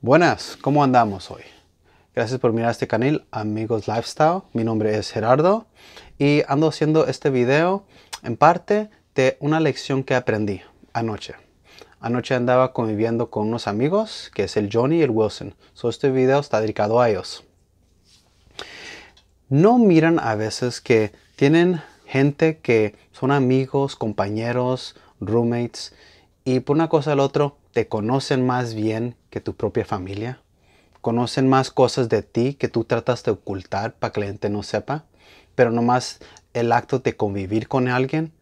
Buenas, ¿cómo andamos hoy? Gracias por mirar este canal Amigos Lifestyle. Mi nombre es Gerardo y ando haciendo este video en parte de una lección que aprendí anoche. Anoche andaba conviviendo con unos amigos que es el Johnny y el Wilson. So, este video está dedicado a ellos. No miran a veces que tienen gente que son amigos, compañeros, roommates y por una cosa al otro conocen más bien que tu propia familia, conocen más cosas de ti que tú tratas de ocultar para que la gente no sepa, pero nomás el acto de convivir con alguien,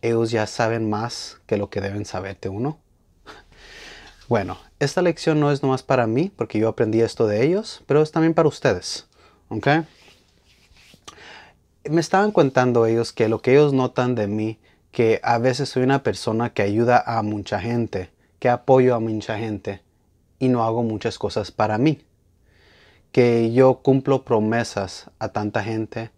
ellos ya saben más que lo que deben saberte uno. Bueno, esta lección no es nomás para mí, porque yo aprendí esto de ellos, pero es también para ustedes. ¿Ok? Me estaban contando ellos que lo que ellos notan de mí, que a veces soy una persona que ayuda a mucha gente que apoyo a mucha gente y no hago muchas cosas para mí. Que yo cumplo promesas a tanta gente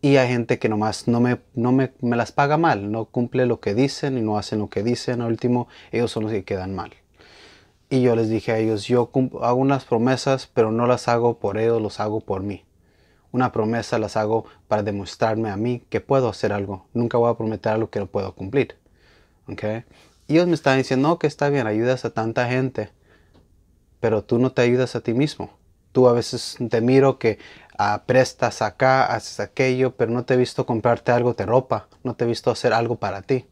y a gente que nomás no, me, no me, las paga mal, no cumple lo que dicen y no hacen lo que dicen. Al último, ellos son los que quedan mal. Y yo les dije a ellos, yo hago unas promesas, pero no las hago por ellos, los hago por mí. Una promesa las hago para demostrarme a mí que puedo hacer algo. Nunca voy a prometer algo que no puedo cumplir. ¿Okay? Y ellos me están diciendo, no, que está bien, ayudas a tanta gente, pero tú no te ayudas a ti mismo. Tú a veces te miro que ah, prestas acá, haces aquello, pero no te he visto comprarte algo de ropa, no te he visto hacer algo para ti.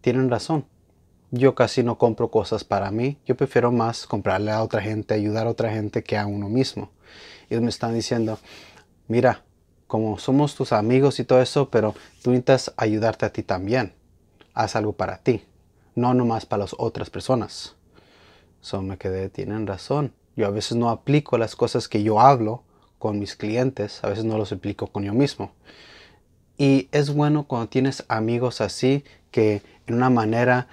Tienen razón. Yo casi no compro cosas para mí. Yo prefiero más comprarle a otra gente, ayudar a otra gente que a uno mismo. Ellos me están diciendo, mira, como somos tus amigos y todo eso, pero tú necesitas ayudarte a ti también. Haz algo para ti no nomás para las otras personas. son me quedé, tienen razón. Yo a veces no aplico las cosas que yo hablo con mis clientes, a veces no los aplico con yo mismo. Y es bueno cuando tienes amigos así que en una manera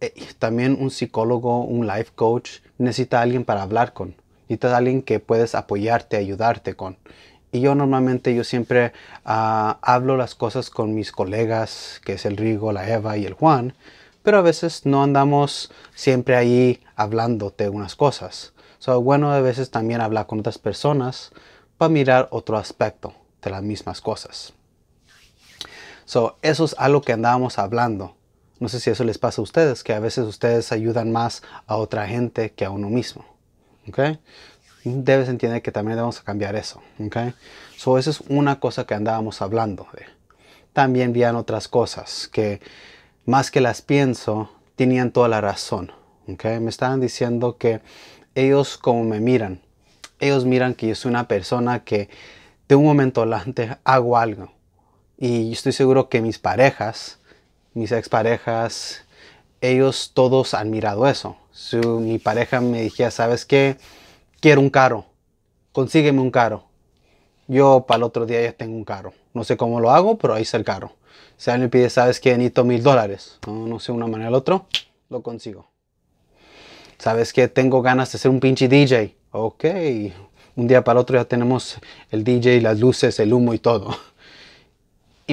eh, también un psicólogo, un life coach necesita alguien para hablar con, necesita alguien que puedes apoyarte, ayudarte con. Y yo normalmente yo siempre ah, hablo las cosas con mis colegas, que es el Rigo, la Eva y el Juan, pero a veces no andamos siempre ahí de unas cosas. So, bueno, a veces también hablar con otras personas para mirar otro aspecto de las mismas cosas. eso es algo que andábamos hablando. No sé si eso les pasa a ustedes, que a veces ustedes ayudan más a otra gente que a uno mismo. ¿okay? Debes entender que también debemos cambiar eso. ¿okay? So, eso es una cosa que andábamos hablando de. También vean otras cosas que más que las pienso, tenían toda la razón. ¿okay? Me estaban diciendo que ellos como me miran, ellos miran que yo soy una persona que de un momento adelante hago algo. Y estoy seguro que mis parejas, mis exparejas, ellos todos han mirado eso. mi pareja me dijera, ¿sabes qué? Quiero un caro, consígueme un caro yo para el otro día ya tengo un carro. No sé cómo lo hago, pero ahí está el carro. Si alguien me pide, sabes que necesito mil dólares, no, sé, una manera o otro, lo consigo. Sabes que tengo ganas de ser un pinche DJ. Ok, un día para el otro ya tenemos el DJ, las luces, el humo y todo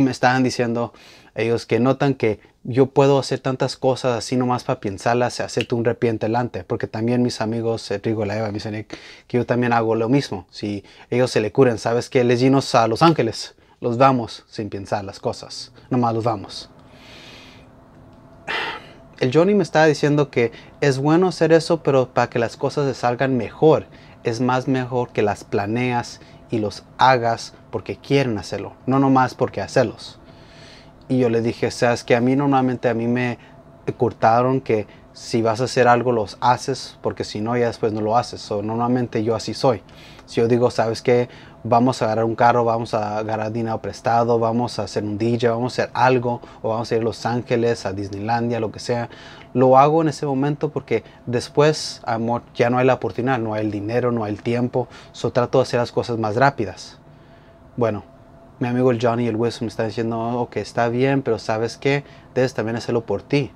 me estaban diciendo ellos que notan que yo puedo hacer tantas cosas así nomás para pensarlas, hacerte un repiente delante, porque también mis amigos, trigo eh, la Eva, me dicen que yo también hago lo mismo, si ellos se le curen, sabes que les llenos a Los Ángeles, los vamos sin pensar las cosas, nomás los vamos. El Johnny me estaba diciendo que es bueno hacer eso, pero para que las cosas se salgan mejor, es más mejor que las planeas y los hagas porque quieren hacerlo, no nomás porque hacerlos. Y yo le dije, sabes que a mí normalmente a mí me cortaron que si vas a hacer algo, los haces, porque si no, ya después no lo haces. normalmente yo así soy. Si yo digo, ¿sabes qué? Vamos a agarrar un carro, vamos a agarrar dinero prestado, vamos a hacer un DJ, vamos a hacer algo, o vamos a ir a Los Ángeles, a Disneylandia, lo que sea. Lo hago en ese momento porque después, amor, ya no hay la oportunidad, no hay el dinero, no hay el tiempo. So, trato de hacer las cosas más rápidas. Bueno, mi amigo el Johnny, el Wilson, me está diciendo, ok, está bien, pero ¿sabes qué? Debes también hacerlo por ti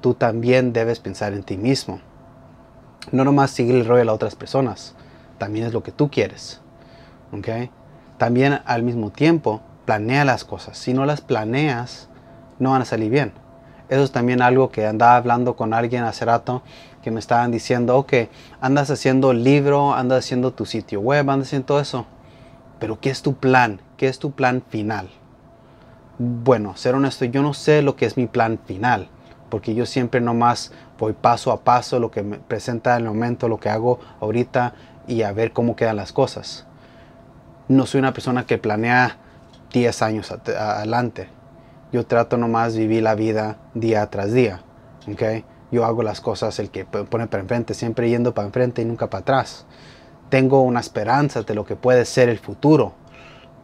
tú también debes pensar en ti mismo. No nomás seguir el rollo de las otras personas, también es lo que tú quieres. ¿okay? También al mismo tiempo, planea las cosas. Si no las planeas, no van a salir bien. Eso es también algo que andaba hablando con alguien hace rato que me estaban diciendo, ok, andas haciendo libro, andas haciendo tu sitio web, andas haciendo todo eso. Pero ¿qué es tu plan? ¿Qué es tu plan final? Bueno, ser honesto, yo no sé lo que es mi plan final porque yo siempre nomás voy paso a paso lo que me presenta el momento, lo que hago ahorita y a ver cómo quedan las cosas. No soy una persona que planea 10 años adelante. Yo trato nomás vivir la vida día tras día. ¿okay? Yo hago las cosas el que pone para enfrente, siempre yendo para enfrente y nunca para atrás. Tengo una esperanza de lo que puede ser el futuro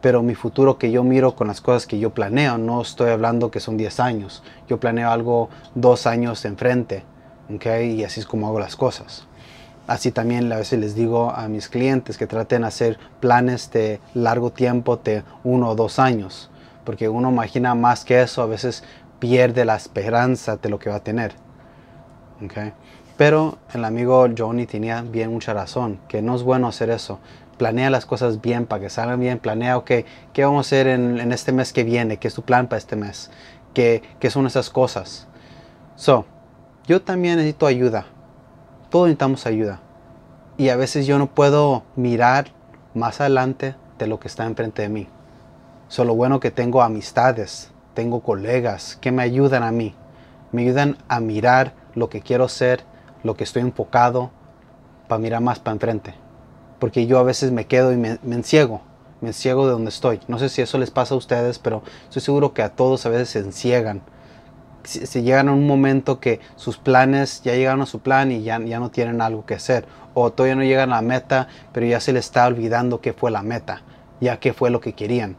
pero mi futuro que yo miro con las cosas que yo planeo, no estoy hablando que son 10 años, yo planeo algo dos años enfrente, y así es como hago las cosas. Así también a veces les digo a mis clientes que traten de hacer planes de largo tiempo, de uno o dos años, porque uno imagina más que eso, a veces pierde la esperanza de lo que va a tener. Pero el amigo Johnny tenía bien mucha razón, que no es bueno hacer eso planea las cosas bien para que salgan bien, planea, ok, ¿qué vamos a hacer en, este mes que viene? ¿Qué es tu plan para este mes? ¿Qué, son esas cosas? So, yo también necesito ayuda. Todos necesitamos ayuda. Y a veces yo no puedo mirar más adelante de lo que está enfrente de mí. Solo bueno que tengo amistades, tengo colegas que me ayudan a mí. Me ayudan a mirar lo que quiero ser, lo que estoy enfocado, para mirar más para enfrente porque yo a veces me quedo y me, me enciego, me enciego de donde estoy. No sé si eso les pasa a ustedes, pero estoy seguro que a todos a veces se enciegan. Se llegan a un momento que sus planes ya llegaron a su plan y ya, ya no tienen algo que hacer, o todavía no llegan a la meta, pero ya se les está olvidando qué fue la meta, ya qué fue lo que querían.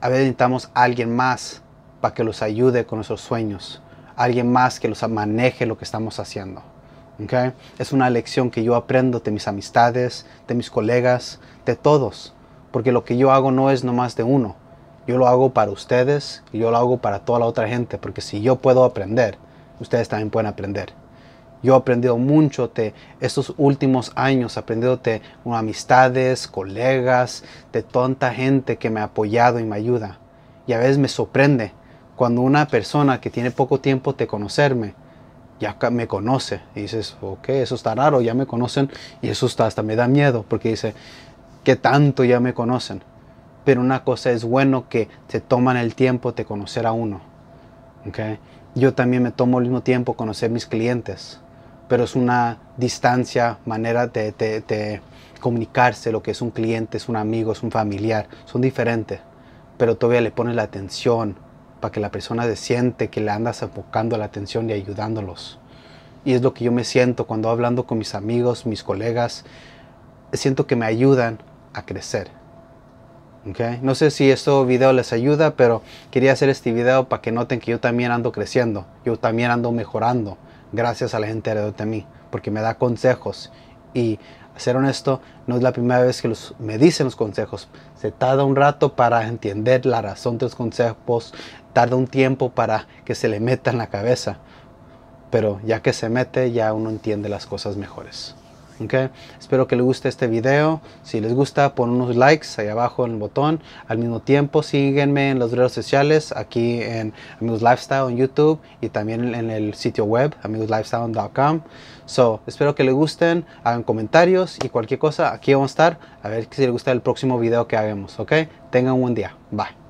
A veces necesitamos a alguien más para que los ayude con nuestros sueños, alguien más que los maneje lo que estamos haciendo. Es una lección que yo aprendo de mis amistades, de mis colegas, de todos, porque lo que yo hago no es nomás de uno. Yo lo hago para ustedes y yo lo hago para toda la otra gente, porque si yo puedo aprender, ustedes también pueden aprender. Yo he aprendido mucho de estos últimos años, he aprendido de amistades, colegas, de tanta gente que me ha apoyado y me ayuda. Y a veces me sorprende cuando una persona que tiene poco tiempo de conocerme ya me conoce. Y dices, ok, eso está raro, ya me conocen. Y eso está, hasta me da miedo porque dice, qué tanto ya me conocen? Pero una cosa es bueno que se toman el tiempo de conocer a uno. Okay? Yo también me tomo el mismo tiempo conocer mis clientes, pero es una distancia, manera de, de comunicarse, lo que es un cliente, es un amigo, es un familiar, son diferentes, pero todavía le pones la atención, para que la persona se siente que le andas enfocando la atención y ayudándolos. Y es lo que yo me siento cuando hablando con mis amigos, mis colegas, siento que me ayudan a crecer. Okay? No sé si este video les ayuda, pero quería hacer este video para que noten que yo también ando creciendo, yo también ando mejorando gracias a la gente alrededor de mí, porque me da consejos y a ser honesto, no es la primera vez que me dicen los consejos. Se tarda un rato para entender la razón de los consejos, tarda un tiempo para que se le meta en la cabeza. Pero ya que se mete, ya uno entiende las cosas mejores. Espero que les guste este video. Si les gusta, pon unos likes ahí abajo en el botón. Al mismo tiempo, síguenme en las redes sociales, aquí en Amigos Lifestyle en YouTube y también en el sitio web, amigoslifestyle.com. So, espero que les gusten, hagan comentarios y cualquier cosa, aquí vamos a estar. A ver si les gusta el próximo video que hagamos, Tengan un buen día. Bye.